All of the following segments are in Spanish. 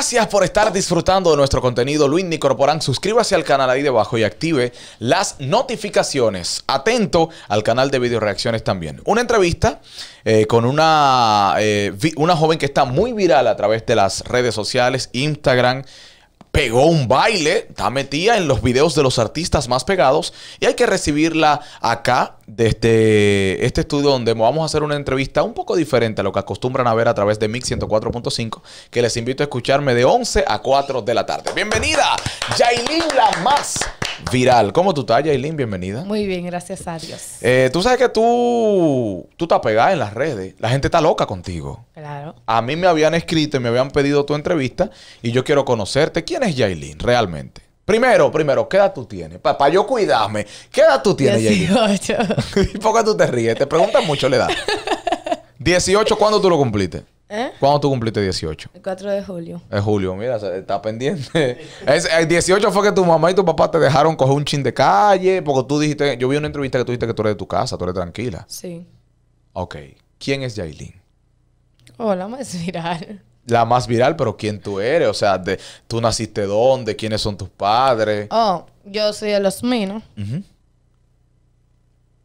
Gracias por estar disfrutando de nuestro contenido. Luis Nicorporán, suscríbase al canal ahí debajo y active las notificaciones. Atento al canal de video reacciones también. Una entrevista eh, con una, eh, una joven que está muy viral a través de las redes sociales, Instagram, pegó un baile, está metida en los videos de los artistas más pegados y hay que recibirla acá desde este estudio donde vamos a hacer una entrevista un poco diferente a lo que acostumbran a ver a través de Mix 104.5, que les invito a escucharme de 11 a 4 de la tarde. Bienvenida, Yailin Lamas viral. ¿Cómo tú estás, Yailin? Bienvenida. Muy bien, gracias a Dios. Eh, tú sabes que tú, tú estás pegada en las redes. La gente está loca contigo. Claro. A mí me habían escrito y me habían pedido tu entrevista y yo quiero conocerte. ¿Quién es Yailin realmente? Primero, primero, ¿qué edad tú tienes? Para yo cuidarme, ¿qué edad tú tienes, 18. ¿Y por qué tú te ríes? Te preguntan mucho la edad. 18, ¿cuándo tú lo cumpliste? ¿Eh? ¿Cuándo tú cumpliste 18? El 4 de julio. Es julio, mira, está pendiente. es, el 18 fue que tu mamá y tu papá te dejaron coger un chin de calle, porque tú dijiste, yo vi una entrevista que tú dijiste que tú eres de tu casa, tú eres tranquila. Sí. Ok, ¿quién es Yailin? Oh, la más viral. La más viral, pero ¿quién tú eres? O sea, de, ¿tú naciste dónde? ¿Quiénes son tus padres? Oh, yo soy de los míos. Ajá.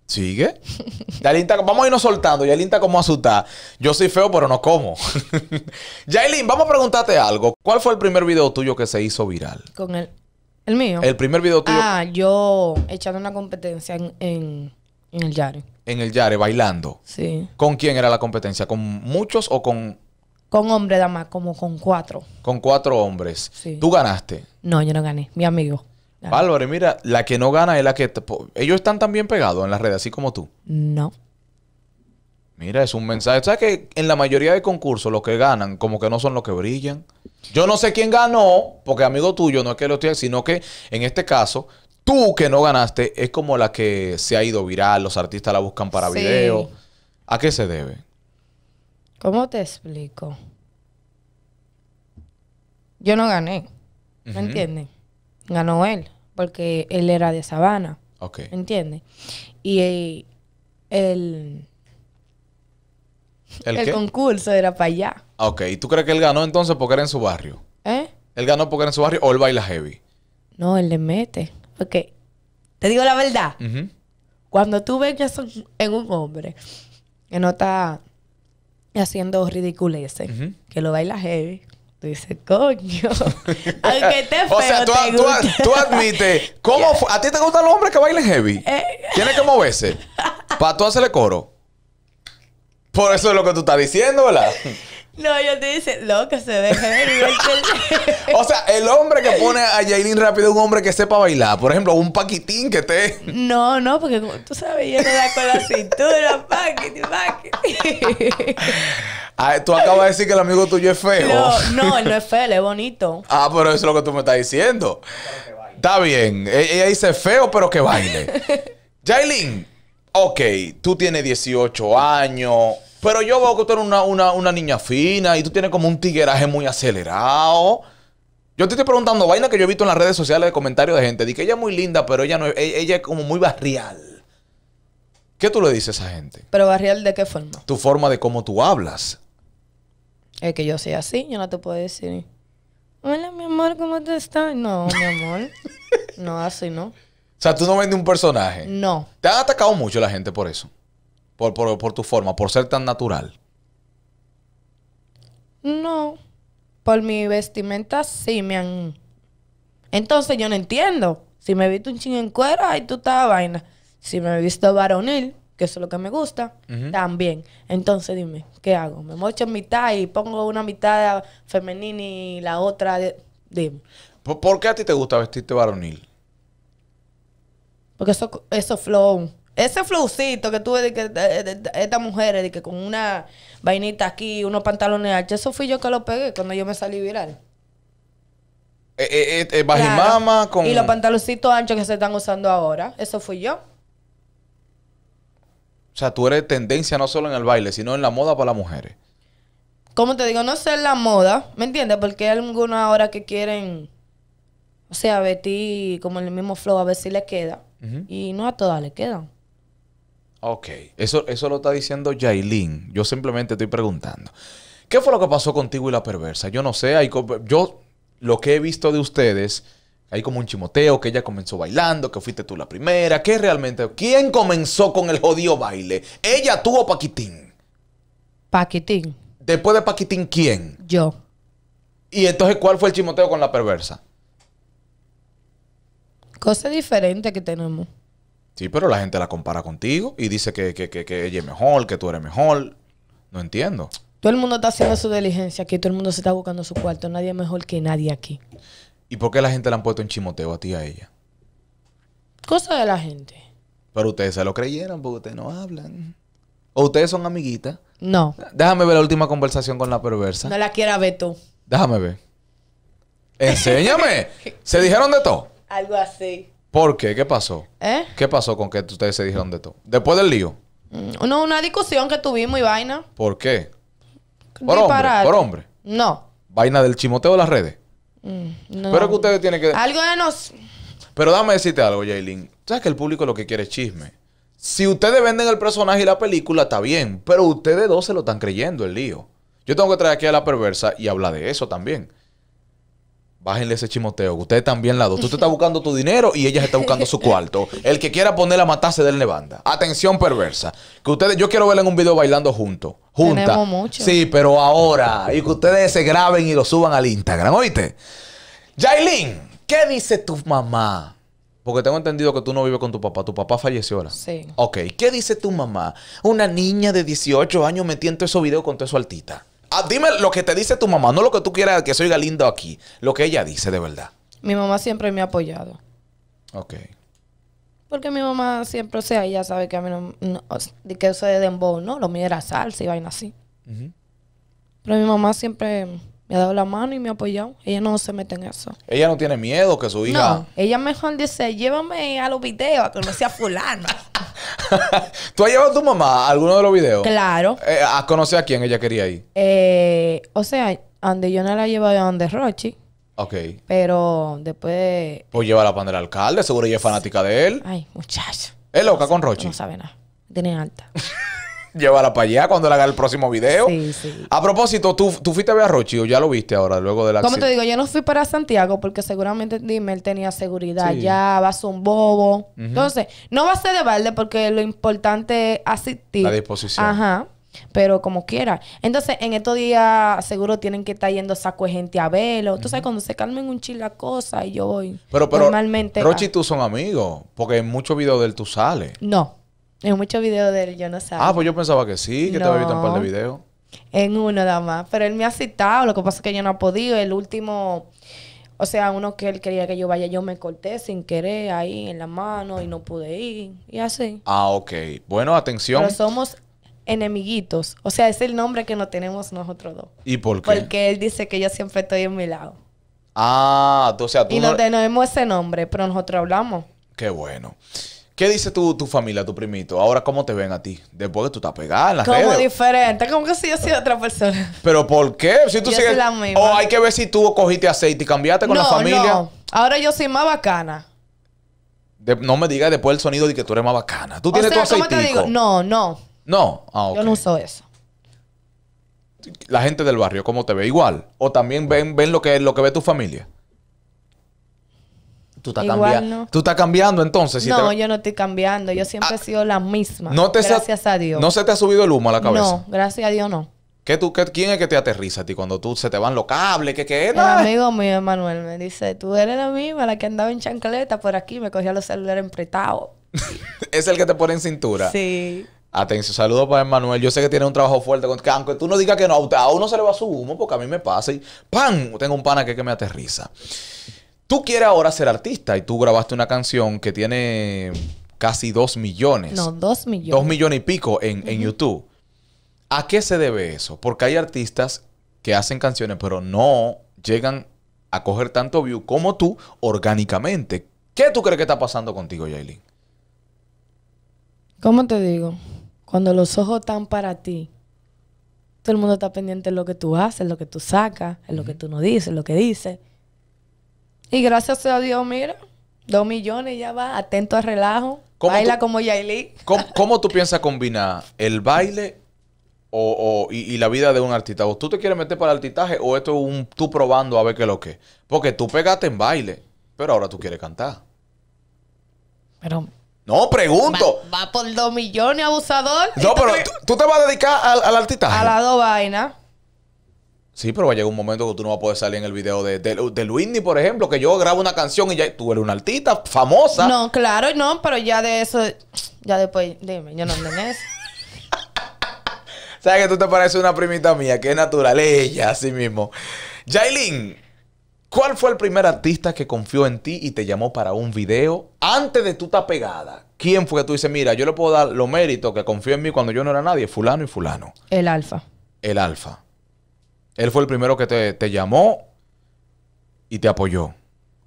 Sigue. vamos a irnos soltando. Yailin está como asustada. Yo soy feo, pero no como. Yailin, vamos a preguntarte algo. ¿Cuál fue el primer video tuyo que se hizo viral? Con el. ¿El mío? El primer video tuyo. Ah, yo echando una competencia en, el Yare. En el Yare, bailando. Sí. ¿Con quién era la competencia? ¿Con muchos o con.? Con hombres, más. como con cuatro. Con cuatro hombres. Sí. ¿Tú ganaste? No, yo no gané. Mi amigo. Álvaro, mira, la que no gana es la que... Ellos están tan bien pegados en las redes, así como tú. No. Mira, es un mensaje. ¿Sabes que en la mayoría de concursos los que ganan como que no son los que brillan? Yo no sé quién ganó, porque amigo tuyo no es que lo tiene, sino que en este caso, tú que no ganaste es como la que se ha ido viral, los artistas la buscan para sí. ¿A qué se debe? ¿Cómo te explico? Yo no gané, ¿me entiendes? Ganó él porque él era de Sabana. Ok. ¿Entiendes? Y eh, el, el, concurso era para allá. Ok, ¿y tú crees que él ganó entonces porque era en su barrio? ¿Eh? ¿Él ganó porque era en su barrio o él baila heavy? No, él le mete. Porque... Te digo la verdad. Cuando tú ves que son en un hombre que no está haciendo ridiculeces, que lo baila heavy, ...dice, coño, aunque te feo, O sea, tú, admites, ¿cómo ¿a ti te gustan los hombres que bailen heavy? Eh. Tienes que moverse para tú hacerle coro. Por eso es lo que tú estás diciendo, ¿verdad? No, yo te dice, loca, se deja de O sea, el hombre que pone a Jailin rápido es un hombre que sepa bailar. Por ejemplo, un paquitín que te. No, no, porque tú sabes, yo te da con la cintura, paquitín, paquitín. Ah, tú acabas de decir que el amigo tuyo es feo. No, no, él no es feo, él es bonito. Ah, pero eso es lo que tú me estás diciendo. Está bien. E-, ella dice feo, pero que baile. Jailin, ok, tú tienes 18 años pero yo veo que tú eres una, niña fina y tú tienes como un tigueraje muy acelerado. Yo te estoy preguntando vaina que yo he visto en las redes sociales de comentarios de gente. Dice que ella es muy linda, pero ella no e, ella es como muy barrial. ¿Qué tú le dices a esa gente? ¿Pero barrial de qué forma? Tu forma de cómo tú hablas. Es que yo soy así, yo no te puedo decir. Hola, mi amor, ¿cómo te estás? No, mi amor. no, así no. O sea, tú no vendes un personaje. No. Te han atacado mucho la gente por eso. Por, por, tu forma, por ser tan natural. No. Por mi vestimenta sí me han. Entonces yo no entiendo. Si me he visto un chingo en cuero, ahí tú estás vaina. Si me he visto varonil, que eso es lo que me gusta, también. Entonces dime, ¿qué hago? ¿Me mocho en mitad y pongo una mitad femenina y la otra? De... Dime. ¿Por, qué a ti te gusta vestirte varonil? Porque eso, eso flow. Ese flowcito que tuve de que estas mujeres de que con una vainita aquí, unos pantalones anchos, eso fui yo que lo pegué cuando yo me salí viral. Eh, eh, eh, eh bajimama con... Y los pantaloncitos anchos que se están usando ahora, eso fui yo. O sea, tú eres tendencia no solo en el baile, sino en la moda para las mujeres. Como te digo, no sé la moda, ¿me entiendes? Porque hay algunas ahora que quieren, o sea, vestir como el mismo flow, a ver si les queda. Y no a todas les quedan. Ok, eso, eso lo está diciendo Jailin. Yo simplemente estoy preguntando. ¿Qué fue lo que pasó contigo y la perversa? Yo no sé, yo lo que he visto de ustedes, hay como un chimoteo, que ella comenzó bailando, que fuiste tú la primera. ¿Qué realmente? ¿Quién comenzó con el jodido baile? ¿Ella tuvo o Paquitín? Paquitín. Después de Paquitín, ¿quién? Yo. ¿Y entonces cuál fue el chimoteo con la perversa? Cosa diferente que tenemos. Sí, pero la gente la compara contigo y dice que, que, que ella es mejor, que tú eres mejor. No entiendo. Todo el mundo está haciendo su diligencia aquí, todo el mundo se está buscando su cuarto. Nadie es mejor que nadie aquí. ¿Y por qué la gente la han puesto en chimoteo a ti y a ella? Cosa de la gente. Pero ustedes se lo creyeron porque ustedes no hablan. ¿O ustedes son amiguitas? No. Déjame ver la última conversación con la perversa. No la quiera ver tú. Déjame ver. Enséñame. ¿Se dijeron de todo? Algo así. ¿Por qué? ¿Qué pasó? ¿Eh? ¿Qué pasó con que ustedes se dijeron de todo? Después del lío. Mm, no, una discusión que tuvimos y vaina. ¿Por qué? Por hombre, por hombre. No. Vaina del chimoteo de las redes. Mm, pero que ustedes tienen que. Algo de nos. Pero dame decirte algo, Jaylin. ¿Sabes que el público lo que quiere es chisme? Si ustedes venden el personaje y la película, está bien. Pero ustedes dos se lo están creyendo el lío. Yo tengo que traer aquí a la perversa y hablar de eso también. Bájenle ese chimoteo. Ustedes también la dos. Tú te estás buscando tu dinero y ella está buscando su cuarto. El que quiera poner la matarse del Nevanda. Atención perversa. Que ustedes, yo quiero verla en un video bailando juntos. Junta. Sí, pero ahora. Y que ustedes se graben y lo suban al Instagram. ¿Oíste? Jailin, ¿qué dice tu mamá? Porque tengo entendido que tú no vives con tu papá. Tu papá falleció ahora. Sí. Ok. ¿Qué dice tu mamá? Una niña de 18 años metiendo esos videos con todo eso altita. Ah, dime lo que te dice tu mamá, no lo que tú quieras que soy lindo aquí. Lo que ella dice de verdad. Mi mamá siempre me ha apoyado. Ok. Porque mi mamá siempre, o sea, ella sabe que a mí no, no que eso de dembow, ¿no? Lo mío era salsa y vaina así. Pero mi mamá siempre me ha dado la mano y me ha apoyado. Ella no se mete en eso. Ella no tiene miedo que su hija. No, ella mejor dice, llévame a los videos a conocer a fulano. ¿Tú has llevado a tu mamá a alguno de los videos? Claro. Eh, ¿A a quién ella quería ir? Eh, o sea, donde yo no la llevado a donde Rochi. Ok. Pero después. Pues lleva la pan del alcalde, seguro ella es fanática de él. Ay, muchacho. ¿Es loca con Rochi? No sabe nada. Tiene alta. llévala para allá cuando le haga el próximo video. Sí, sí. A propósito, ¿tú, tú fuiste a ver a Rochi o ya lo viste ahora luego de la Como te digo, yo no fui para Santiago porque seguramente, dime, él tenía seguridad sí. ya, va a un bobo. Entonces, no va a ser de balde porque lo importante es asistir. La disposición. Ajá. Pero como quiera. Entonces, en estos días seguro tienen que estar yendo saco de gente a verlo. Tú sabes, cuando se calmen un chill la cosa y yo voy. Pero, pero normalmente. Rochi y tú son amigos. Porque en muchos videos de él tú sales. No. En muchos videos de él yo no sabía. Ah, pues yo pensaba que sí, que te había visto un par de videos. En uno nada más. Pero él me ha citado, lo que pasa es que yo no he podido. El último, o sea, uno que él quería que yo vaya, yo me corté sin querer ahí en la mano y no pude ir. Y así. Ah, ok. Bueno, atención. Pero somos enemiguitos. O sea, es el nombre que no tenemos nosotros dos. ¿Y por qué? Porque él dice que yo siempre estoy en mi lado. Ah, o sea, tú Y no... nos tenemos ese nombre, pero nosotros hablamos. Qué bueno. ¿Qué dice tu, tu familia, tu primito? Ahora, ¿cómo te ven a ti? Después que tú estás pegada en las como diferente. Como que si yo soy otra persona. ¿Pero por qué? Si tú sigues... O oh, hay que ver si tú cogiste aceite y cambiaste con la familia. No. no. Ahora yo soy más bacana. no me digas después el sonido de que tú eres más bacana. Tú tienes tu aceitico. No, no. No. Ah, Yo no uso eso. La gente del barrio, ¿cómo te ve? ¿Igual? ¿O también ven, ven lo, que, lo que ve tu familia? Tú estás cambiando. Tú estás cambiando entonces. no, yo no estoy cambiando. Yo siempre he ah, sido la misma. gracias a Dios. ¿No se te ha subido el humo a la cabeza? No, gracias a Dios no. ¿Qué tú, ¿Quién es que te aterriza a ti cuando tú se te van los cables? ¿Qué, qué Un amigo mío, Emanuel, me dice, tú eres la misma, la que andaba en chancleta por aquí, me cogía los celulares empretados. es el que te pone en cintura. Sí. Atención, saludos para Emanuel. Yo sé que tiene un trabajo fuerte. aunque tú no digas que no, a uno se le va su humo porque a mí me pasa y ¡pam! Tengo un pana que, que me aterriza. Tú quieres ahora ser artista y tú grabaste una canción que tiene casi dos millones. No, dos millones. Dos millones y pico en, YouTube. ¿A qué se debe eso? Porque hay artistas que hacen canciones, pero no llegan a coger tanto view como tú orgánicamente. ¿Qué tú crees que está pasando contigo, Yailin? ¿Cómo te digo? Cuando los ojos están para ti, todo el mundo está pendiente de lo que tú haces, lo que tú sacas, en lo que tú no dices, lo que dices. Y gracias a Dios, mira, dos millones ya va, atento al relajo. Baila como Yailin. ¿cómo, tú piensas combinar el baile o, y, la vida de un artista. tú te quieres meter para el artistaje o esto es un, tú probando a ver qué es lo que Porque tú pegaste en baile, pero ahora tú quieres cantar. Pero... No, pregunto. Va, por dos millones, abusador. No, pero tú, te vas a dedicar al, al artistaje. A las dos vainas. Sí, pero va a llegar un momento que tú no vas a poder salir en el video de, de, por ejemplo, que yo grabo una canción y ya tú eres una artista famosa. No, claro, no, pero ya de eso, ya después, dime, yo no ando en eso. ¿Sabes que tú te pareces una primita mía? Que es natural, ella, así mismo. Jailin, ¿cuál fue el primer artista que confió en ti y te llamó para un video antes de tú estar pegada? ¿Quién fue que tú dices, mira, yo le puedo dar los méritos que confió en mí cuando yo no era nadie? Fulano y fulano. El Alfa. El Alfa. Él fue el primero que te, llamó y te apoyó.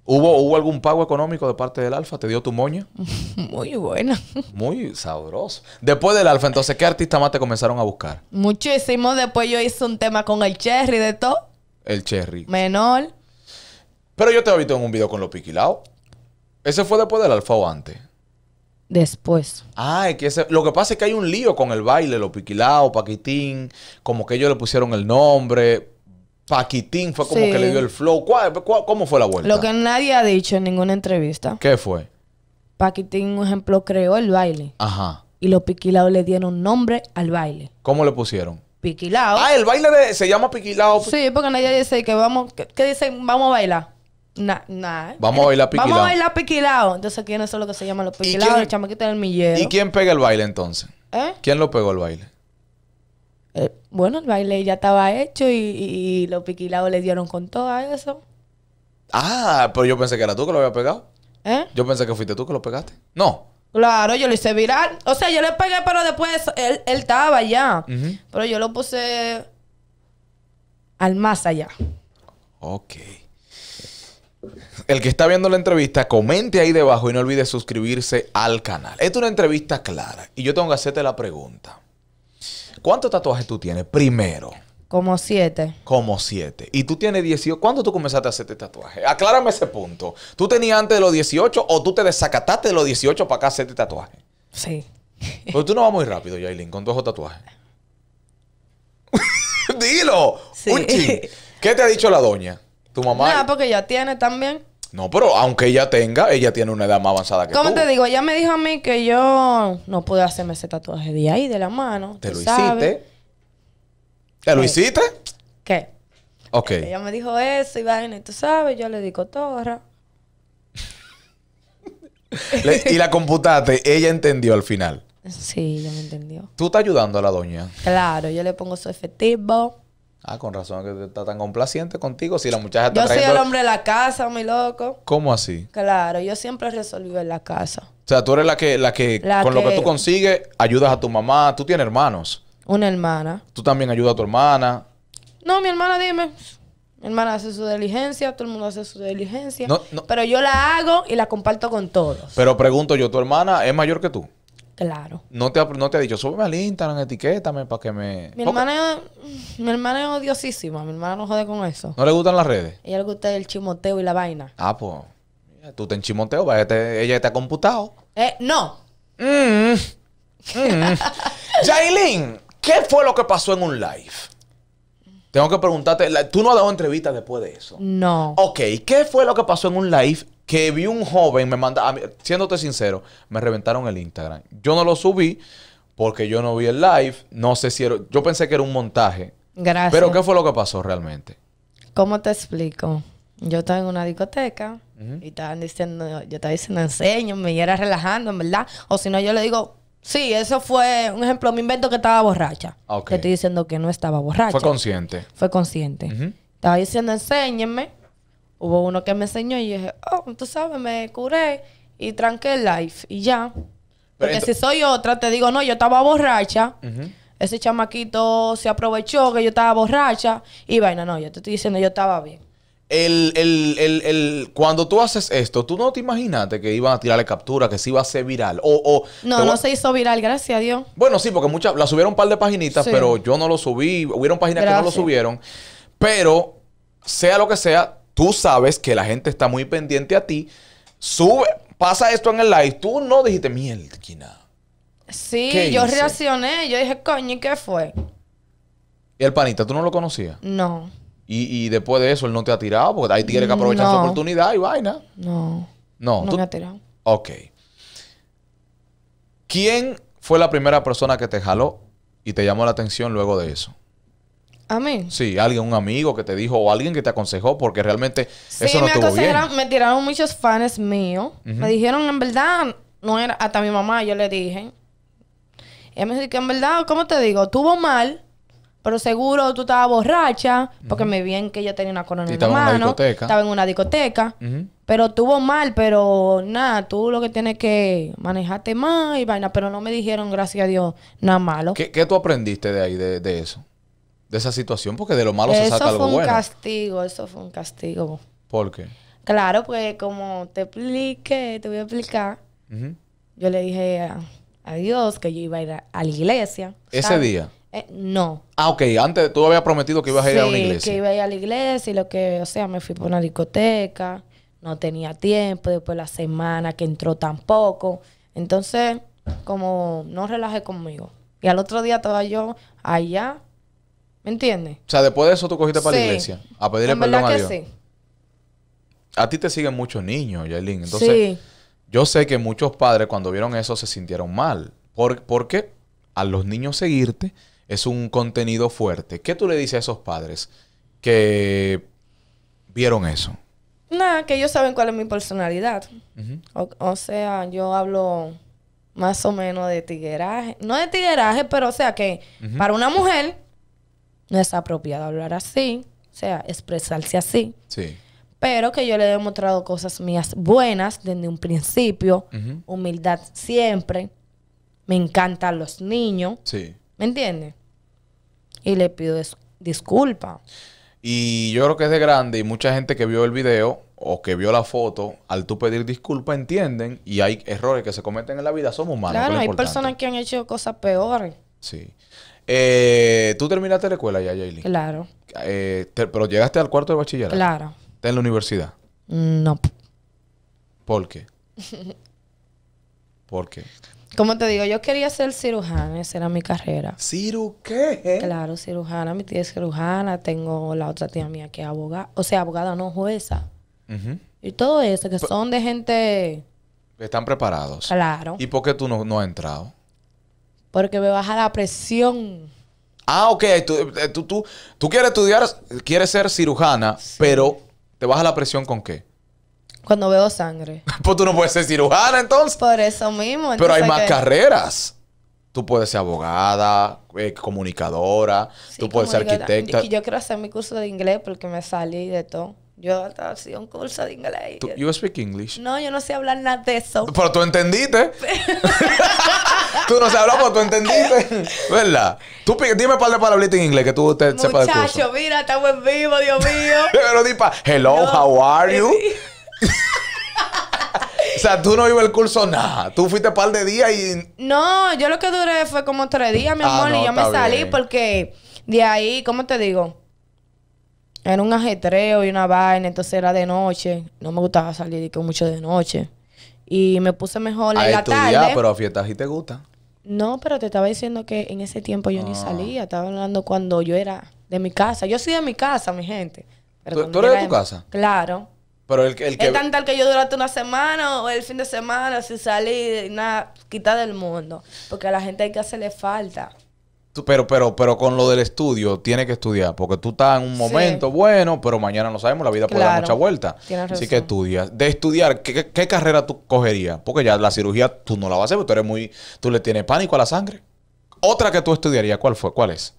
¿Hubo, ¿Hubo algún pago económico de parte del Alfa? ¿Te dio tu moña? Muy bueno. Muy sabroso. Después del Alfa, entonces, ¿qué artistas más te comenzaron a buscar? Muchísimo. Después yo hice un tema con el Cherry de todo. El Cherry. Menor. Pero yo te he visto en un video con los Piquilao. ¿Ese fue después del Alfa o antes? Después. Ah, es que lo que pasa es que hay un lío con el baile, lo piquilao, paquitín, como que ellos le pusieron el nombre. Paquitín fue como que le dio el flow. cómo fue la vuelta? Lo que nadie ha dicho en ninguna entrevista. ¿Qué fue? Paquitín, un ejemplo, creó el baile. Ajá. Y los piquilaos le dieron nombre al baile. ¿Cómo le pusieron? Piquilao. Ah, el baile se llama piquilao. Sí, porque nadie dice que vamos, vamos a bailar. Nah, nah. Vamos a bailar piquilado. Vamos a bailar piquilado. Entonces, ¿quiénes son los que se llaman los piquilados? El chamaquito del millero. ¿Y quién pega el baile entonces? ¿Eh? ¿Quién lo pegó el baile? Eh, bueno, el baile ya estaba hecho y, los piquilados le dieron con todo eso. Ah, pero yo pensé que era tú que lo había pegado. ¿Eh? Yo pensé que fuiste tú que lo pegaste. No. Claro, yo lo hice viral. O sea, yo le pegué, pero después él, él estaba allá. Pero yo lo puse al más allá. Ok el que está viendo la entrevista, comente ahí debajo y no olvide suscribirse al canal. es una entrevista clara y yo tengo que hacerte la pregunta. ¿Cuántos tatuajes tú tienes? Primero. Como siete. Como siete. Y tú tienes 18. ¿Cuándo tú comenzaste a hacerte tatuaje? Aclárame ese punto. ¿Tú tenías antes de los 18 o tú te desacataste de los 18 para acá hacerte tatuaje? Sí. Pero tú no vas muy rápido, Jailin, con dos tatuajes. Dilo. Sí. ¿Qué te ha dicho la doña? Tu mamá. porque ya tiene también. No, pero aunque ella tenga, ella tiene una edad más avanzada que tú. ¿Cómo te digo? Ella me dijo a mí que yo no pude hacerme ese tatuaje de ahí, de la mano. ¿Te lo hiciste? ¿Te lo hiciste? ¿Qué? Ok. Ella me dijo eso y vaina, y tú sabes, yo le digo todo. y la computaste, ella entendió al final. Sí, ella me entendió. ¿Tú estás ayudando a la doña? Claro, yo le pongo su efectivo. Ah, con razón que está tan complaciente contigo. Si la muchacha está Yo soy el hombre de la casa, mi loco. ¿Cómo así? Claro, yo siempre resolví en la casa. O sea, tú eres la que, la que con lo que tú consigues, ayudas a tu mamá. Tú tienes hermanos. Una hermana. Tú también ayudas a tu hermana. No, mi hermana, dime. Mi hermana hace su diligencia, todo el mundo hace su diligencia. Pero yo la hago y la comparto con todos. Pero pregunto yo, ¿tu hermana es mayor que tú? Claro. No te, ha, no te ha dicho, súbeme al Instagram, etiquétame para que me. Mi hermana, mi hermana es odiosísima. Mi hermana no jode con eso. ¿No le gustan las redes? Ella le gusta el chimoteo y la vaina. Ah, pues. Tú te en chimoteo. ella te ha computado. Eh, no. Jailin, mm, mm. ¿qué fue lo que pasó en un live? Tengo que preguntarte, tú no has dado entrevistas después de eso. No. Ok, ¿qué fue lo que pasó en un live que vi un joven, me manda, siéndote sincero, me reventaron el Instagram. Yo no lo subí porque yo no vi el live, no sé si era, yo pensé que era un montaje. Gracias. Pero ¿qué fue lo que pasó realmente? ¿Cómo te explico? Yo estaba en una discoteca y estaban diciendo, yo estaba diciendo enséñame y era relajando, verdad. O si no, yo le digo, sí, eso fue un ejemplo, me invento que estaba borracha. Ah, okay. Te estoy diciendo que no estaba borracha. Fue consciente. Fue consciente. Estaba diciendo enséñeme Hubo uno que me enseñó y dije, oh, tú sabes, me curé y tranqué el life. y ya. Porque si soy otra, te digo, no, yo estaba borracha. Ese chamaquito se aprovechó que yo estaba borracha y vaina, no, yo te estoy diciendo, yo estaba bien. El, el, el, el, cuando tú haces esto, tú no te imaginaste que iban a tirarle captura, que se iba a ser viral. O, o no, no se hizo viral, gracias a Dios. Bueno, sí, porque muchas, la subieron un par de paginitas, pero yo no lo subí. Hubieron páginas que no lo subieron. Pero, sea lo que sea, Tú sabes que la gente está muy pendiente a ti. Sube, pasa esto en el live. Tú no dijiste, mierda, nada. Sí, yo reaccioné. Yo dije, coño, ¿y qué fue? ¿Y el panita, tú no lo conocías? No. Y, después de eso, él no te ha tirado, porque ahí tiene que aprovechar su oportunidad y vaina. No. No. No me ha tirado. Ok. ¿Quién fue la primera persona que te jaló y te llamó la atención luego de eso? ¿A mí? Sí, alguien, un amigo que te dijo o alguien que te aconsejó porque realmente eso no me estuvo bien. Me tiraron muchos fans míos. Me dijeron, en verdad, no era... Hasta mi mamá yo le dije. Ella me dijo que en verdad, ¿cómo te digo? Tuvo mal, pero seguro tú estabas borracha porque me vi que ella tenía una corona en mano. una discoteca. Estaba en una discoteca. Pero tuvo mal, pero nada, tú lo que tienes que manejarte más y vaina. Pero no me dijeron, gracias a Dios, nada malo. ¿Qué, qué tú aprendiste de ahí, de, de eso? de esa situación, porque de lo malo se saca algo bueno. Eso fue un castigo, eso fue un castigo. ¿Por qué? Claro, pues como te expliqué, te voy a explicar, yo le dije a, Dios que yo iba a ir a, la iglesia. ¿Ese día? Eh, no. Ah, ok. Antes tú habías prometido que ibas a ir a una iglesia. que iba a ir a la iglesia y lo que, o sea, me fui por una discoteca, no tenía tiempo, después la semana que entró tampoco. Entonces, como no relajé conmigo. Y al otro día estaba yo allá ¿Me entiendes? O sea, después de eso tú cogiste para la iglesia a pedirle perdón a Dios. Que sí. A ti te siguen muchos niños, Yailin. Entonces, sí. yo sé que muchos padres cuando vieron eso se sintieron mal. Por, porque a los niños seguirte es un contenido fuerte. ¿Qué tú le dices a esos padres que vieron eso? Nada, que ellos saben cuál es mi personalidad. o, sea, yo hablo más o menos de tigueraje. No de tigueraje, pero o sea que para una mujer no es apropiado hablar así, o sea, expresarse así. Sí. Pero que yo le he demostrado cosas mías buenas desde un principio, humildad siempre. Me encantan los niños. Sí. ¿Me entiendes? Y le pido disculpas. disculpa. Y yo creo que es de grande y mucha gente que vio el video o que vio la foto, al tú pedir disculpa entienden y hay errores que se cometen en la vida, somos humanos. Claro, hay personas que han hecho cosas peores. Sí. Eh, ¿Tú terminaste la escuela ya, Jaylin? Claro. Eh, ¿Pero llegaste al cuarto de bachillerato? Claro. ¿Estás en la universidad? No. ¿Por qué? ¿Por qué? Como te digo, yo quería ser cirujana, esa era mi carrera. ¿Ciru qué? Claro, cirujana, mi tía es cirujana, tengo la otra tía mía que es abogada, o sea, abogada no jueza. Y todo eso, que son de gente... Están preparados. Claro. ¿Y por qué tú no has entrado? Porque me baja la presión. Ah, ok. Eh, tú, tú, quieres estudiar, quieres ser cirujana, pero ¿te baja la presión con qué? Cuando veo sangre. pues tú no puedes ser cirujana entonces. Por eso mismo. Pero hay más carreras. Tú puedes ser abogada, eh, comunicadora, tú puedes ser arquitecta. Yo, yo quiero hacer mi curso de inglés porque me salí de todo. Yo haciendo un curso de inglés. ¿Tú, you speak No, yo no sé hablar nada de eso. Pero tú entendiste. tú no sabes pero tú entendiste. ¿Verdad? Tú dime un par de palabritas en inglés que tú te, sepas Muchacho, mira, estamos en vivo, Dios mío. Pero di pa, hello, how are you? O sea, tú no ibas el curso nada. Tú fuiste un par de días y. No, yo lo que duré fue como tres días, mi ah, amor, y yo me salí porque de ahí, ¿cómo te digo? Era un ajetreo y una vaina, entonces era de noche. No me gustaba salir y que mucho de noche. Y me puse mejor en la tarde. pero a fiestas sí te gusta. No, pero te estaba diciendo que en ese tiempo yo ni ah. salía. Estaba hablando cuando yo era de mi casa. Yo soy de mi casa, mi gente. ¿Tú, eres de tu casa? Claro. Pero el, Es tan tal que yo durante una semana o el fin de semana sin salir, nada, quita del mundo. Porque a la gente hay que hacerle falta pero, pero, pero con lo del estudio, tiene que estudiar, porque tú estás en un momento bueno, pero mañana no sabemos, la vida puede dar mucha vuelta Así que estudia. De estudiar, ¿qué, carrera tú cogerías? Porque ya la cirugía tú no la vas a hacer, porque tú eres muy, tú le tienes pánico a la sangre. Otra que tú estudiarías, ¿cuál fue? ¿Cuál es?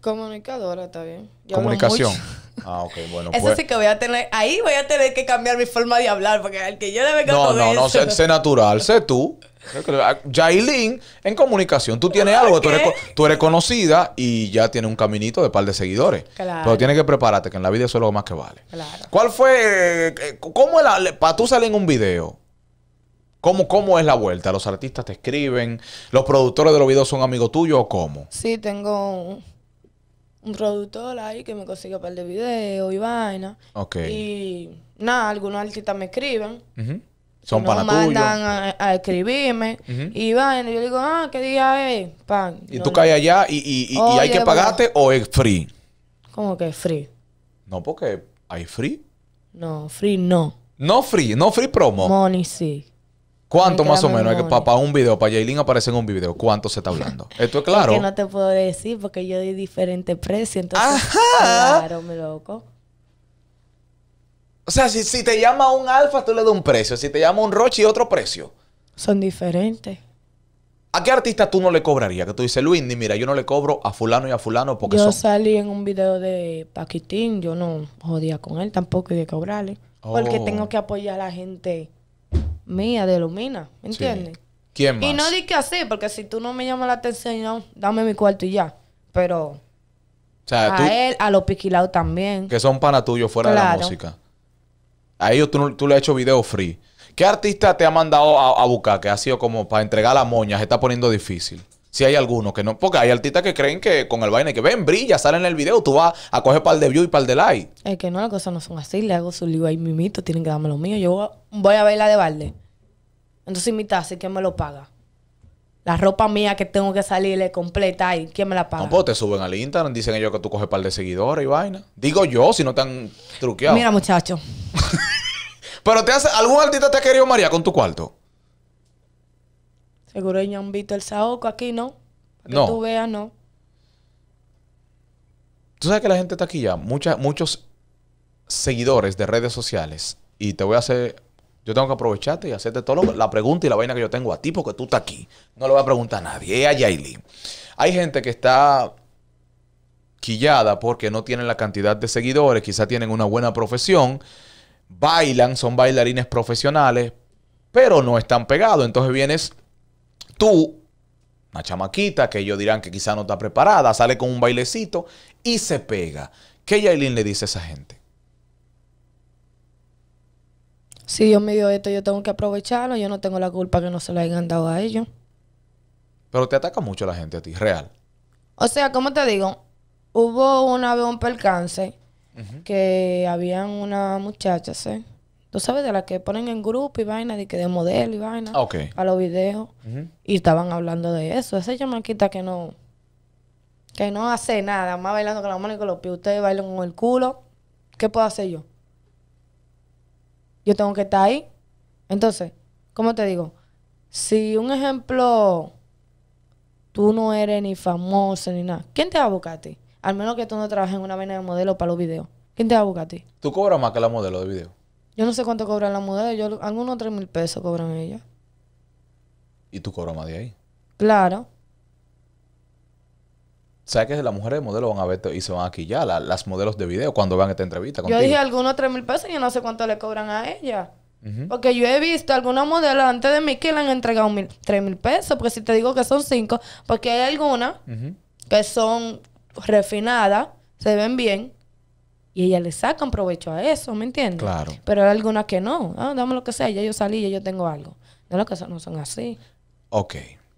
Comunicadora, está bien. Comunicación. Ah, ok, bueno. Eso pues. sí que voy a tener, ahí voy a tener que cambiar mi forma de hablar, porque el que yo le venga No, no, no, sé natural, sé tú. Jailin ah, en comunicación. Tú tienes algo, tú eres, tú eres, conocida y ya tienes un caminito de par de seguidores. Pero tienes que prepararte, que en la vida eso es lo más que vale. Claro. ¿Cuál fue, eh, eh, cómo la, para tú salir en un video? ¿Cómo, ¿Cómo es la vuelta? ¿Los artistas te escriben? ¿Los productores de los videos son amigos tuyos o cómo? Sí, tengo un, productor ahí que me consigue un par de videos y vaina. Ok. Y nada, algunos artistas me escriben. Son para mandan a, escribirme. Y van, yo digo, ah, ¿qué día es? Pan. Y tú caes allá y, hay que pagarte o es free. ¿Cómo que es free? No, porque hay free. No, free no. No free, no free promo. Money sí. ¿Cuánto más o menos? Que para, un video, para Jaylin aparece en un video. ¿Cuánto se está hablando? Esto es claro. que no te puedo decir porque yo di diferente precio. Entonces, claro, me loco. O sea, si, te llama un alfa, tú le das un precio. Si te llama un Rochi, otro precio. Son diferentes. ¿A qué artista tú no le cobrarías? Que tú dices, Luis, ni mira, yo no le cobro a fulano y a fulano porque Yo salí en un video de Paquitín, yo no jodía con él tampoco y de cobrarle. Porque oh. tengo que apoyar a la gente mía de Lumina, ¿me entiendes? ¿Quién más? Y no di que así, porque si tú no me llamas la atención, no, dame mi cuarto y ya. Pero a él, a los piquilados también. Que son pana tuyos fuera de la música. A ellos tú, le has hecho video free. ¿Qué artista te ha mandado a, buscar que ha sido como para entregar la moña? Se está poniendo difícil. Si hay alguno que no. Porque hay artistas que creen que con el vaina que ven, brilla, sale en el video, tú vas a coger par de view y par de like. Es que no, las cosas no son así. Le hago su libro ahí mimito, tienen que darme lo mío. Yo voy a ver la de balde. Entonces imita que ¿quién me lo paga? La ropa mía que tengo que salirle completa y ¿quién me la paga? No, pues te suben al Instagram, dicen ellos que tú coges par de seguidores y vaina. Digo yo, si no te han truqueado. Mira, muchacho. Pero te hace, ¿algún artista te ha querido María con tu cuarto? Seguro ellos han visto el saoco aquí, ¿no? no. que tú veas, no. Tú sabes que la gente está aquí ya, muchas muchos seguidores de redes sociales. Y te voy a hacer yo tengo que aprovecharte y hacerte toda la pregunta y la vaina que yo tengo a ti porque tú estás aquí. No le voy a preguntar a nadie, a Yailin. Hay gente que está quillada porque no tienen la cantidad de seguidores, Quizás tienen una buena profesión, bailan, son bailarines profesionales, pero no están pegados. Entonces vienes tú, una chamaquita que ellos dirán que quizás no está preparada, sale con un bailecito y se pega. ¿Qué Yailin le dice a esa gente? Si Dios me dio esto, yo tengo que aprovecharlo. Yo no tengo la culpa que no se lo hayan dado a ellos. Pero te ataca mucho la gente a ti, real. O sea, como te digo, hubo una vez un percance que habían una muchacha, ¿sí? Tú sabes, de las que ponen en grupo y vaina, de que de modelo y vaina. Ah, a los videos. Y estaban hablando de eso. Esa chamaquita que no... Que no hace nada, más bailando con la mano y con los pies. Ustedes bailan con el culo. ¿Qué puedo hacer yo? yo tengo que estar ahí. Entonces, ¿cómo te digo? Si un ejemplo, tú no eres ni famoso ni nada, ¿quién te va a buscar a ti? Al menos que tú no trabajes en una vaina de modelo para los videos. ¿Quién te va a buscar a ti? ¿Tú cobras más que la modelo de video? Yo no sé cuánto cobran las modelos. Yo, algunos 3 mil pesos cobran ellas. ¿Y tú cobras más de ahí? Claro. ¿Sabes que Las mujeres de modelo van a ver y se van aquí ya las modelos de video cuando van a esta entrevista. Yo dije algunos 3 mil pesos y yo no sé cuánto le cobran a ella. Porque yo he visto algunas modelos antes de mí que le han entregado mil, 3 mil pesos. Porque si te digo que son 5, porque hay algunas que son refinadas, se ven bien. Y ellas le sacan provecho a eso, ¿me entiendes? Claro. Pero hay algunas que no. Ah, dame lo que sea, ya yo salí, ya yo tengo algo. No, lo que son, no son así. Ok.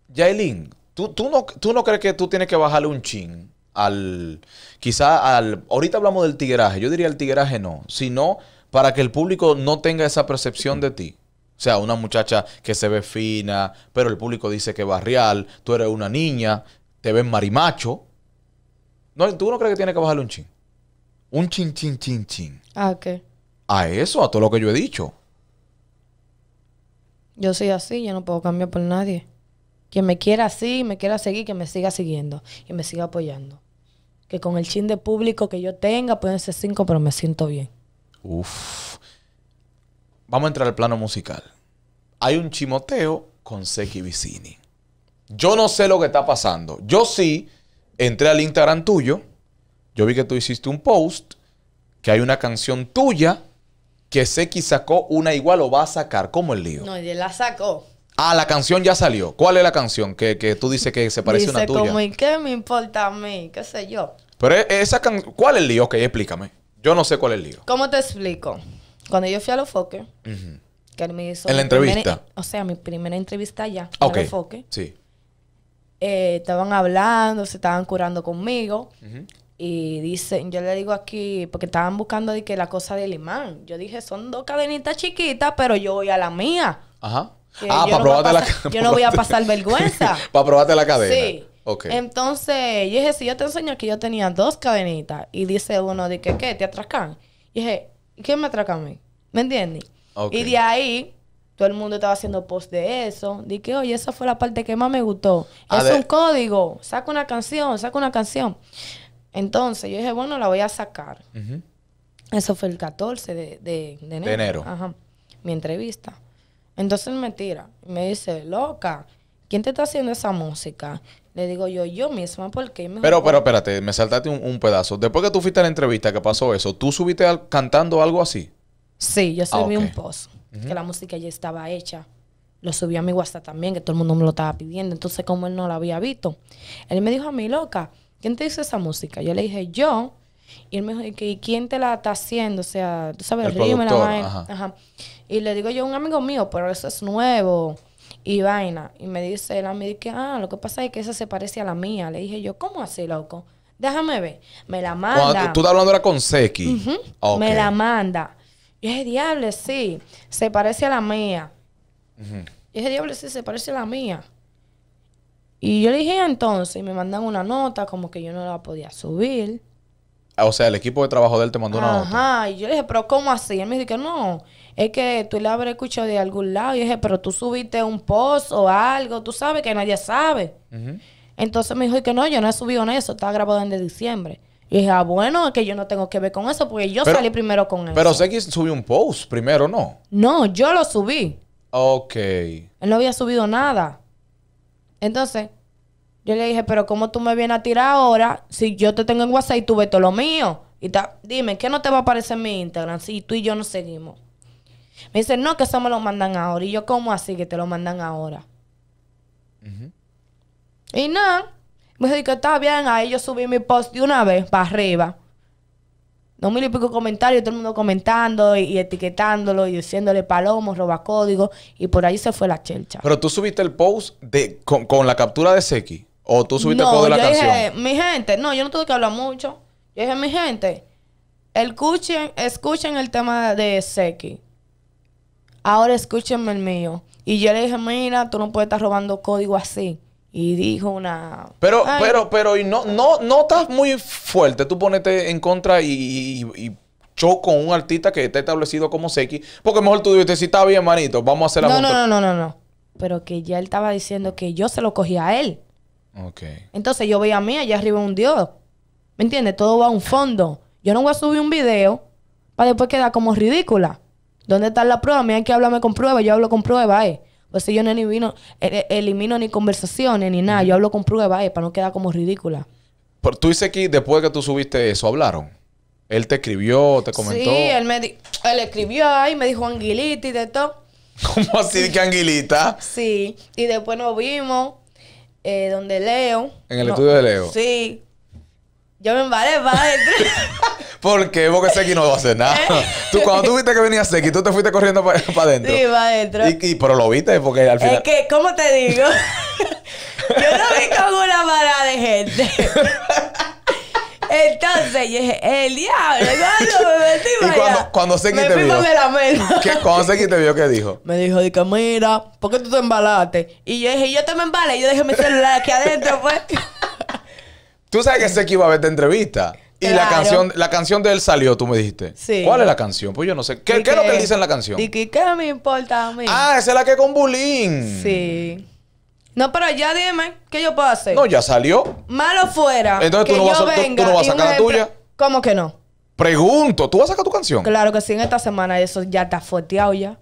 Yailin, ¿Tú, no, ¿Tú no crees que tú tienes que bajarle un chin al. Quizá al. Ahorita hablamos del tigueraje. Yo diría el tigueraje no. Sino para que el público no tenga esa percepción de ti. O sea, una muchacha que se ve fina, pero el público dice que barrial. Tú eres una niña, te ven marimacho. No, ¿Tú no crees que tienes que bajarle un chin? Un chin, chin, chin, chin. ¿A ah, qué? A eso, a todo lo que yo he dicho. Yo soy así, yo no puedo cambiar por nadie. Que me quiera así, me quiera seguir, que me siga siguiendo y me siga apoyando. Que con el chin de público que yo tenga, pueden ser cinco, pero me siento bien. Uf. Vamos a entrar al plano musical. Hay un chimoteo con Seki Vicini. Yo no sé lo que está pasando. Yo sí entré al Instagram tuyo. Yo vi que tú hiciste un post, que hay una canción tuya, que Seki sacó una igual o va a sacar. ¿Cómo el lío? No, él la sacó. Ah, la canción ya salió. ¿Cuál es la canción que, que tú dices que se parece a una tuya? como, ¿y qué me importa a mí? ¿Qué sé yo? Pero e, esa canción... ¿Cuál es el lío? Ok, explícame. Yo no sé cuál es el lío. ¿Cómo te explico? Cuando yo fui a los foques, que me hizo... En la entrevista. o sea, mi primera entrevista ya. Ok. A los Sí. Eh, estaban hablando, se estaban curando conmigo. Y dicen, yo le digo aquí, porque estaban buscando de que la cosa del imán. Yo dije, son dos cadenitas chiquitas, pero yo voy a la mía. Ajá. Ah, para probarte la cadena. Yo no voy a pasar vergüenza. para probarte la cadena. Sí. Entonces, yo dije, si yo te enseño que yo tenía dos cadenitas y dice uno, de que, ¿qué? ¿Te atracan? Y dije, ¿quién me atraca a mí? ¿Me entiendes? Okay. Y de ahí, todo el mundo estaba haciendo post de eso. Dije, oye, esa fue la parte que más me gustó. Ah, es un código. Saca una canción, saca una canción. Entonces, yo dije, bueno, la voy a sacar. Eso fue el 14 de, enero. De enero. Ajá. Mi entrevista. Entonces él me tira y me dice, loca, ¿quién te está haciendo esa música? Le digo yo, yo misma, porque me... Pero, pero, espérate, me saltaste un, pedazo. Después que tú fuiste a la entrevista, que pasó eso, ¿tú subiste cantando algo así? Sí, yo ah, subí un post, que la música ya estaba hecha. Lo subí a mi WhatsApp también, que todo el mundo me lo estaba pidiendo. Entonces, como él no lo había visto, él me dijo a mí, loca, ¿quién te hizo esa música? Yo le dije, yo. Y él me dijo, ¿y quién te la está haciendo? O sea, tú sabes, el, río, me la vaina. Y le digo yo, un amigo mío, pero eso es nuevo. Y vaina. Y me dice el amigo que, ah, lo que pasa es que esa se parece a la mía. Le dije yo, ¿cómo así, loco? Déjame ver. Me la manda. Cuando tú estás hablando era con Seki. Ah, me la manda. Y dije, diable, sí, se parece a la mía. Y dije, diable, sí, se parece a la mía. Y yo le dije entonces, y me mandan una nota como que yo no la podía subir. Ah, o sea, el equipo de trabajo de él te mandó una nota. Ajá, y yo le dije, pero ¿cómo así? Él me dijo no, es que tú la habrás escuchado de algún lado. Y yo dije, pero tú subiste un post o algo, tú sabes que nadie sabe. Entonces me dijo y que no, yo no he subido en eso, está grabado desde diciembre. Y dije, ah, bueno, es que yo no tengo que ver con eso porque yo salí primero con él. Pero sé que subió un post primero, ¿no? No, yo lo subí. Ok. Él no había subido nada. Entonces, yo le dije, pero ¿cómo tú me vienes a tirar ahora si yo te tengo en WhatsApp y tú ves todo lo mío? Y ta, dime, ¿qué no te va a aparecer en mi Instagram si tú y yo no seguimos? Me dice, no, que eso me lo mandan ahora. Y yo, ¿cómo así que te lo mandan ahora? Y nada, me dice que está bien. Ahí yo subí mi post de una vez para arriba. Dos mil y pico comentarios, todo el mundo comentando y, etiquetándolo y diciéndole palomos, roba código. Y por ahí se fue la chelcha. Pero tú subiste el post de, con, con la captura de Seki. ¿O tú subiste todo de la yo canción? Dije, mi gente, no, yo no tuve que hablar mucho. Yo dije, mi gente, escuchen, escuchen el tema de Seki. Ahora escúchenme el mío. Y yo le dije, mira, tú no puedes estar robando código así. Y dijo una. Pero, pero, pero, y no, no, no estás muy fuerte. Tú ponete en contra y, y, choco con un artista que está establecido como Seki. Porque mejor tú dices, si está bien, manito, vamos a hacer la no, no, no, no, no, no. Pero que ya él estaba diciendo que yo se lo cogí a él. Entonces yo veía a mí allá arriba un dios. ¿Me entiendes? Todo va a un fondo. Yo no voy a subir un video para después quedar como ridícula. ¿Dónde está la prueba? Me hay que hablarme con prueba. Yo hablo con prueba, eh. Pues, yo no ni vino, eh, eh, elimino ni conversaciones ni nada. Yo hablo con prueba, eh, para no quedar como ridícula. Pero tú dices que después que tú subiste eso, hablaron. Él te escribió, te comentó. Sí, él me él escribió ahí, me dijo anguilita y de todo. ¿Cómo así que anguilita? Sí, y después nos vimos eh, donde Leo. En el estudio de Leo. Sí. Yo me embaré para adentro. ¿Por qué? Porque Seki no va a hacer nada. Eh. tú, cuando tú viste que venía Seki, tú te fuiste corriendo para adentro. Sí, para adentro. Y, pero lo viste porque al final. Es que, ¿cómo te digo? Yo no vi con una parada de gente. Entonces, yo dije, el diablo, cuando me Y cuando, cuando Seki te vio. que ¿Qué, cuando te vio, ¿qué dijo? Me dijo, dije, mira, ¿por qué tú te embalaste? Y yo dije, yo te me embalé, yo dejé mi celular aquí adentro, pues. Tú sabes que que iba a ver esta entrevista. Y la canción, la canción de él salió, tú me dijiste. Sí. ¿Cuál es la canción? Pues yo no sé. ¿Qué, ¿qué es lo que él dice en la canción? Y que, ¿qué me importa a mí? Ah, esa es la que con Bulín. Sí. No, pero ya dime, ¿qué yo puedo hacer? No, ya salió. Malo fuera. Entonces tú no, vas a, sacar la tuya. ¿Cómo que no? Pregunto, ¿tú vas a sacar tu canción? Claro que sí, en esta semana eso ya está fuerteado ya.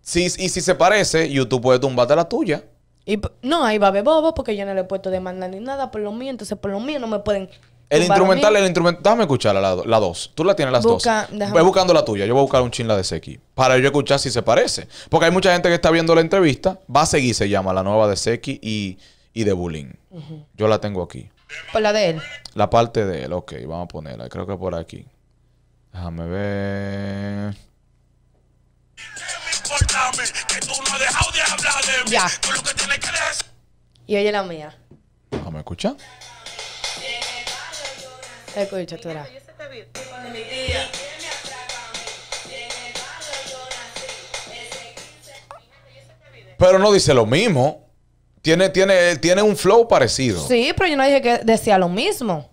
Sí, y si se parece, YouTube puede tumbarte la tuya. Y, no, ahí va a bobo porque yo no le he puesto demanda ni nada por lo mío. Entonces, por lo mío no me pueden el instrumental, el instrumental. Déjame escuchar la, dos. Tú la tienes las dos. Voy buscando la tuya. Yo voy a buscar un chin de Seki. Para yo escuchar si se parece. Porque hay mucha gente que está viendo la entrevista. Va a seguir, se llama, la nueva de Seki y, y de Bulín. Yo la tengo aquí. ¿Por la de él? La parte de él, ok. Vamos a ponerla. Creo que por aquí. Déjame ver. Ya. Y oye la mía. Déjame escuchar. Escucha Pero no dice lo mismo. Tiene, tiene, tiene un flow parecido. Sí, pero yo no dije que decía lo mismo.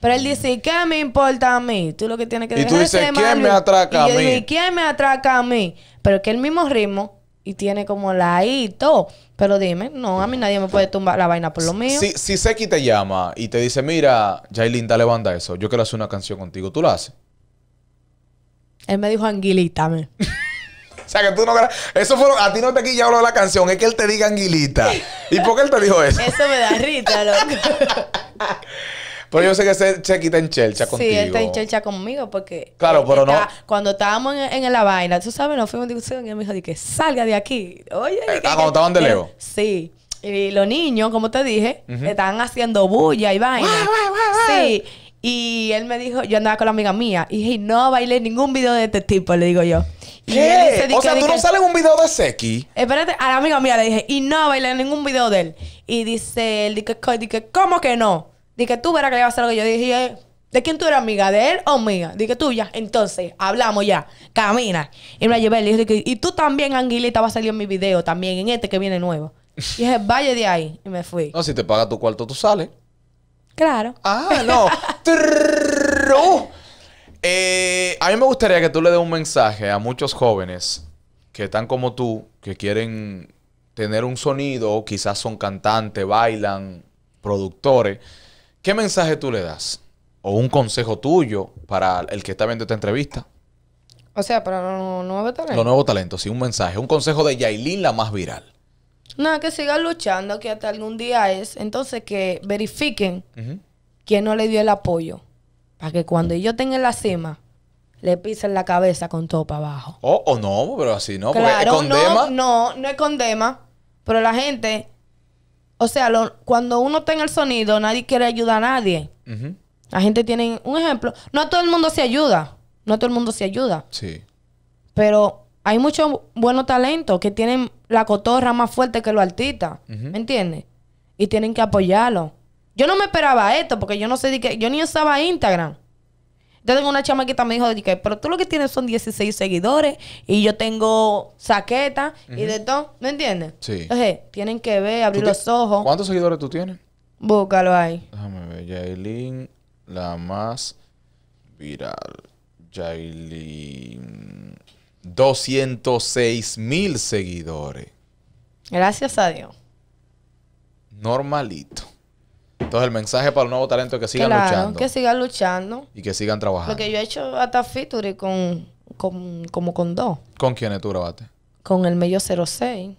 Pero él dice, ¿qué me importa a mí? Tú lo que tienes que decir. Y ¿quién me atraca a mí? ¿quién me atraca a mí? Pero que el mismo ritmo y tiene como la I y todo. Pero dime, no, a mí nadie me puede tumbar la vaina por lo mío. Si, si Seki te llama y te dice, mira, Jailin, dale banda eso, yo quiero hacer una canción contigo, ¿tú la haces? Él me dijo me o sea, que tú no... Eso fue... Lo... A ti no te quilla de la canción. Es que él te diga anguilita. ¿Y por qué él te dijo eso? eso me da rita, loco. Pero yo sé que Chequi está en chelcha contigo. Sí, él está en chelcha conmigo porque... Claro, pero no... Cuando estábamos en, en, la vaina, tú sabes, nos fuimos un discusión y él me dijo, que salga de aquí. Oye, eh, ah, cuando estaban de lejos. Sí. Y los niños, como te dije, estaban haciendo bulla y vaina. sí. Y él me dijo, yo andaba con la amiga mía. Y dije, no bailé ningún video de este tipo, le digo yo. Y ¿Qué? Dice, o sea, tú no sales un video de Seki. Espérate, a la amiga mía le dije, y no bailé ningún video de él. Y dice él, dice, ¿cómo que no? Dije, tú verás que le iba a hacer lo que yo dije. ¿De quién tú eras amiga? ¿De él o mía? Dije, ya. Entonces, hablamos ya. Camina. Y me la llevé. y tú también, Anguilita, vas a salir en mi video también, en este que viene nuevo. Y dije, vaya de ahí. Y me fui. No, si te paga tu cuarto, tú sales. Claro. Ah, no. Uh. Eh, a mí me gustaría que tú le des un mensaje a muchos jóvenes que están como tú, que quieren tener un sonido, quizás son cantantes, bailan, productores ¿Qué mensaje tú le das? ¿O un consejo tuyo para el que está viendo esta entrevista? O sea, para los nuevos talentos. Los nuevos talentos, sí, un mensaje. Un consejo de Yailin, la más viral. Nada, que sigan luchando, que hasta algún día es. Entonces, que verifiquen quién no le dio el apoyo. Para que cuando ellos tengan la cima, le pisen la cabeza con todo para abajo. O oh, oh, no, pero así no. Claro, No, no, no es dema, Pero la gente o sea, cuando uno tenga el sonido, nadie quiere ayudar a nadie. La gente tiene un ejemplo. No todo el mundo se ayuda. No todo el mundo se ayuda. Sí. Pero hay muchos buenos talentos que tienen la cotorra más fuerte que los artistas. ¿Me entiendes? Y tienen que apoyarlo. Yo no me esperaba esto porque yo no sé de qué. Yo ni usaba Instagram. Yo tengo una chamaquita me dijo, que, pero tú lo que tienes son 16 seguidores y yo tengo saqueta y de todo. ¿Me entiendes? Sí. Entonces, tienen que ver, abrir los ojos. ¿Cuántos seguidores tú tienes? Búscalo ahí. Déjame ver. Yailin, la más viral. Yailin. 206 mil seguidores. Gracias a Dios. Normalito. Entonces, el mensaje para el nuevo talento es que sigan luchando. Que sigan luchando. Y que sigan trabajando. Porque yo he hecho hasta feature con, con, como con dos. ¿Con quiénes tú grabaste? Con el medio 06.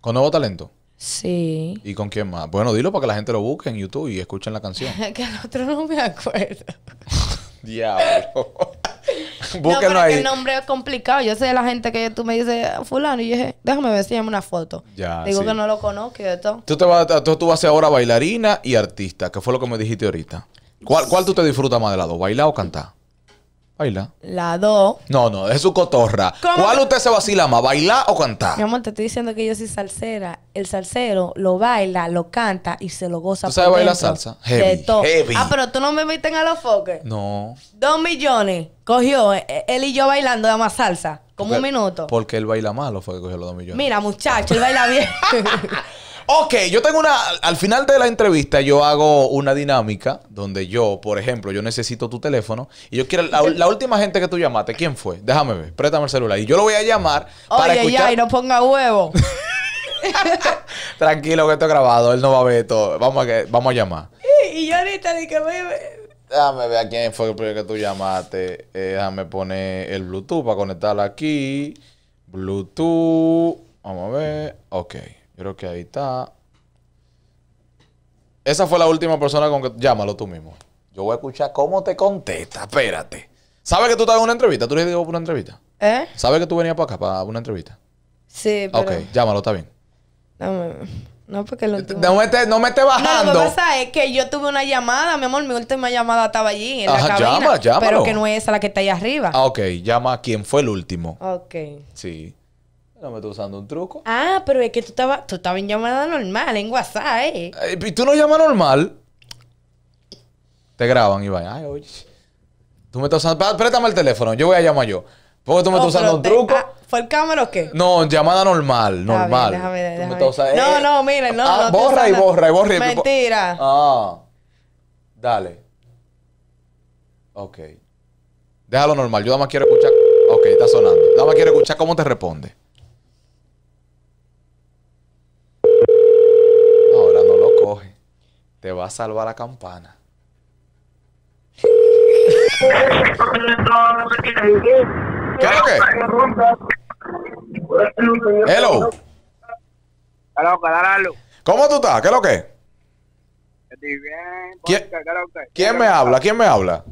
¿Con nuevo talento? Sí. ¿Y con quién más? Bueno, dilo para que la gente lo busque en YouTube y escuchen la canción. que el otro no me acuerdo. Diablo. no, pero el nombre es complicado. Yo sé de la gente que tú me dices, ah, fulano, y dije, déjame ver si llama una foto. Digo que no lo conozco y todo. Tú, te vas, tú, a ser ahora bailarina y artista, que fue lo que me dijiste ahorita. ¿Cuál, cuál tú te disfrutas más de lado, bailar o cantar? Baila. La dos. No, no, es su cotorra. ¿Cuál usted se vacila más, bailar o cantar? Mi amor, te estoy diciendo que yo soy salsera. El salsero lo baila, lo canta y se lo goza. ¿Tú sabes bailar salsa? Heavy, de todo. Ah, pero tú no me viste a los foques. No. Dos millones cogió eh, eh, él y yo bailando de más salsa. Como un minuto. Porque él baila malo, fue que cogió los dos millones. Mira, muchacho, él baila bien. Ok, yo tengo una. Al final de la entrevista, yo hago una dinámica donde yo, por ejemplo, yo necesito tu teléfono y yo quiero. La, última gente que tú llamaste, ¿quién fue? Déjame ver, préstame el celular. Y yo lo voy a llamar para Oye, ya, y no ponga huevo. Tranquilo que esto grabado, él no va a ver todo. Vamos a, vamos a llamar. Y, yo ahorita ni que me... Déjame ver a quién fue el primero que tú llamaste. Eh, déjame poner el Bluetooth para conectarla aquí. Bluetooth. Vamos a ver. Ok creo que ahí está. Esa fue la última persona con que... Llámalo tú mismo. Yo voy a escuchar cómo te contesta. Espérate. ¿Sabes que tú estabas en una entrevista? ¿Tú le digo una entrevista? ¿Eh? ¿Sabes que tú venías para acá para una entrevista? Sí, pero... Ok, llámalo, está bien. No, porque lo No me no me esté bajando. No, lo que pasa es que yo tuve una llamada, mi amor. Mi última llamada estaba allí, en la cabina. Llama, Pero que no es esa la que está ahí arriba. Ah, ok. Llama a quien fue el último. Ok. Sí. No me estoy usando un truco. Ah, pero es que tú estabas tú estaba en llamada normal, en WhatsApp, ¿eh? ¿Y tú no llamas normal? Te graban y van. Ay, oye. Tú me estás usando. Préstame el teléfono, yo voy a llamar yo. ¿Por qué tú me oh, estás usando un truco? Ah, ¿Fue el cámara o qué? No, llamada normal, normal. déjame, déjame, No, eh, no, mira, no. Ah, borra y borra y borra. Mentira. Ah. Dale. Ok. Déjalo normal. Yo nada más quiero escuchar. Ok, está sonando. Nada más quiero escuchar cómo te responde. te va a salvar la campana. ¿Qué es lo que? Hello. ¿Cómo tú estás? ¿Qué es lo que? ¿Quién, ¿Quién me habla? ¿Quién me habla?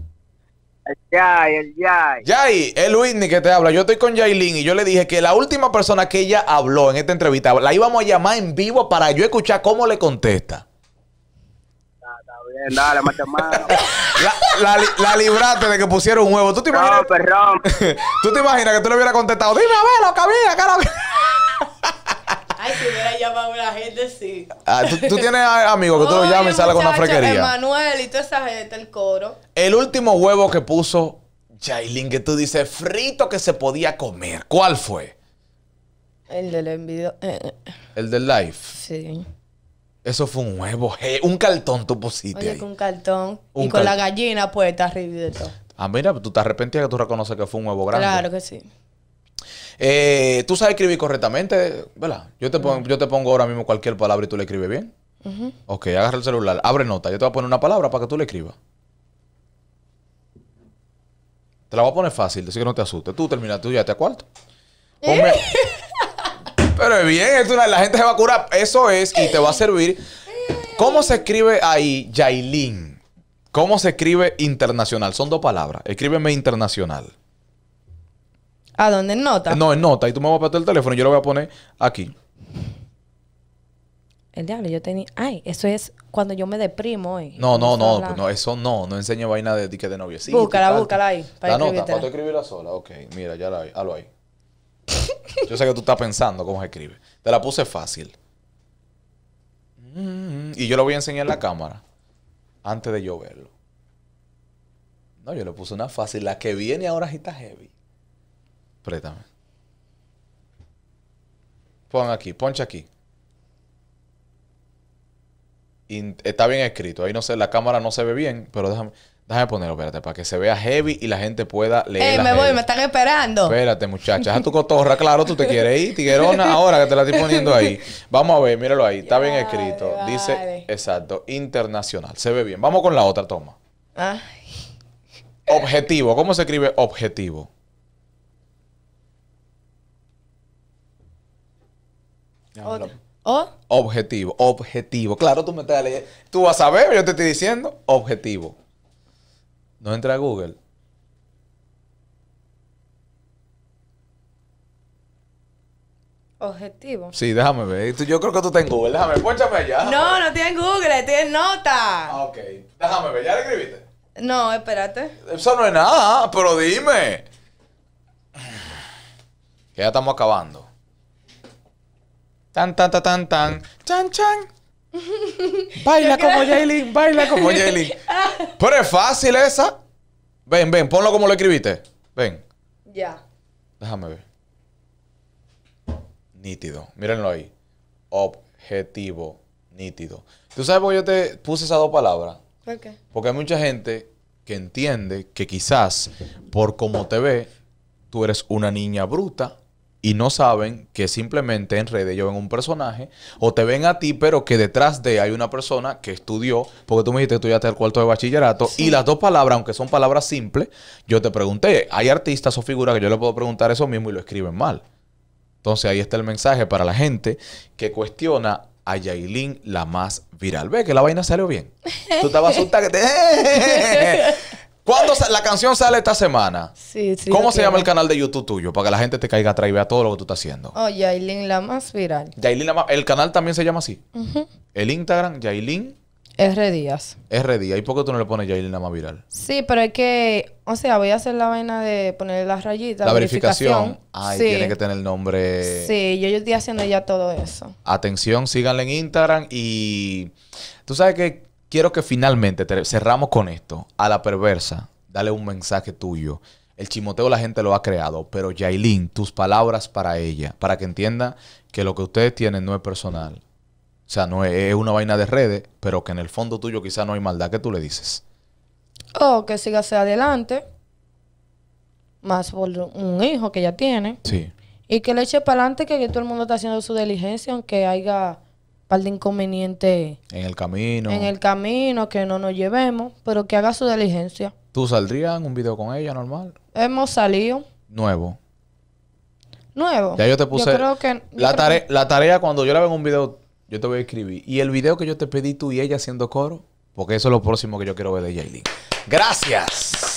El yay el yay Yay, es Whitney que te habla. Yo estoy con Jailin y yo le dije que la última persona que ella habló en esta entrevista la íbamos a llamar en vivo para yo escuchar cómo le contesta la, la La, la, la, libraste de que pusieron un huevo. ¿Tú te imaginas? No, perdón ¿Tú te imaginas que tú le hubieras contestado? Dime, a ver, lo que había, Ay, si hubiera llamado a la gente, sí. Ah, ¿tú, tienes amigos que tú lo llamas y sales con una frequería. Manuel y toda esa gente, el coro. El último huevo que puso Jailin, que tú dices frito que se podía comer. ¿Cuál fue? El del envidio. Eh, eh. El del live? Sí. Eso fue un huevo, un cartón tú pusiste. Oye, con un cartón. y con la gallina, puesta arriba de todo. Ah, mira, tú te arrepentías que tú reconoces que fue un huevo grande. Claro que sí. Eh, tú sabes escribir correctamente, ¿verdad? Yo te, pongo, yo te pongo ahora mismo cualquier palabra y tú le escribes bien. Ok, agarra el celular, abre nota. Yo te voy a poner una palabra para que tú le escribas. Te la voy a poner fácil, así que no te asustes. Tú terminas, tú ya te acuerdas. ¿Eh? Ponme, Pero es bien, la gente se va a curar. Eso es, y te va a servir. ¿Cómo se escribe ahí Yailin? ¿Cómo se escribe internacional? Son dos palabras. Escríbeme internacional. ¿A dónde? ¿En nota? No, en nota. Y tú me vas a apretar el teléfono y yo lo voy a poner aquí. El diablo, yo tenía. Ay, eso es cuando yo me deprimo hoy. Eh. No, no, no, no, eso no. No enseño vaina de dique de noviecito. Búscala, búscala ahí. la nota, para tú escribirla sola. Ok, mira, ya la hay. Halo ahí. Yo sé que tú estás pensando cómo se escribe. Te la puse fácil. Mm, y yo lo voy a enseñar en la cámara antes de yo verlo. No, yo le puse una fácil. La que viene ahora sí está heavy. Préstame. Pon aquí, poncha aquí. está bien escrito. Ahí no sé, la cámara no se ve bien, pero déjame. Déjame ponerlo, espérate, para que se vea heavy y la gente pueda leer. ¡Ey, eh, me voy! Me están esperando. Espérate, muchacha. Haz tu cotorra, claro, tú te quieres ir, tiguerona, ahora que te la estoy poniendo ahí. Vamos a ver, míralo ahí. Está bien escrito. Dice, exacto, internacional. Se ve bien. Vamos con la otra toma. Objetivo. ¿Cómo se escribe objetivo? Objetivo, objetivo. Claro, tú me estás leyendo. Tú vas a ver, yo te estoy diciendo objetivo. No entra a Google. Objetivo. Sí, déjame ver. Yo creo que tú estás Google. Déjame, ponchame allá. No, no tienes Google, tienes nota. Ah, ok. Déjame ver, ¿ya le escribiste? No, espérate. Eso no es nada, pero dime. Que ya estamos acabando. Tan, tan, tan, tan, tan. Chan, chan. Baila como Jaylin, baila como Jaylin. Pero es fácil esa. Ven, ven, ponlo como lo escribiste. Ven. Ya. Déjame ver. Nítido. Mírenlo ahí. Objetivo. Nítido. ¿Tú sabes por qué yo te puse esas dos palabras? ¿Por qué? Porque hay mucha gente que entiende que quizás por cómo te ve, tú eres una niña bruta y no saben que simplemente en redes yo ven un personaje o te ven a ti, pero que detrás de hay una persona que estudió, porque tú me dijiste que estudiaste el cuarto de bachillerato y las dos palabras, aunque son palabras simples, yo te pregunté, hay artistas o figuras que yo le puedo preguntar eso mismo y lo escriben mal. Entonces ahí está el mensaje para la gente que cuestiona a Yailin la más viral. Ve que la vaina salió bien. Tú estabas asustada que te... ¿Cuándo la canción sale esta semana? Sí, sí. ¿Cómo se llama el canal de YouTube tuyo? Para que la gente te caiga atrás y vea todo lo que tú estás haciendo. Oh, Yailin la más viral. Yailin la El canal también se llama así. El Instagram, Yailin. R Díaz. R Díaz. ¿Y por qué tú no le pones Yailin la más viral? Sí, pero es que, o sea, voy a hacer la vaina de poner las rayitas. La verificación. Ay, tiene que tener el nombre. Sí, yo, yo estoy haciendo ya todo eso. Atención, síganle en Instagram y tú sabes que quiero que finalmente cerramos con esto. A la perversa, dale un mensaje tuyo. El chimoteo la gente lo ha creado, pero Yailin, tus palabras para ella, para que entienda que lo que ustedes tienen no es personal. O sea, no es, una vaina de redes, pero que en el fondo tuyo quizá no hay maldad. que tú le dices? Oh, que siga hacia adelante. Más por un hijo que ya tiene. Sí. Y que le eche para adelante que, que todo el mundo está haciendo su diligencia, aunque haya par de inconvenientes. En el camino. En el camino, que no nos llevemos, pero que haga su diligencia. ¿Tú saldrías en un video con ella normal? Hemos salido. Nuevo. Nuevo. Ya yo te puse. La, tarea, la tarea, cuando yo la veo en un video, yo te voy a escribir. Y el video que yo te pedí tú y ella haciendo coro, porque eso es lo próximo que yo quiero ver de Jaylin. Gracias.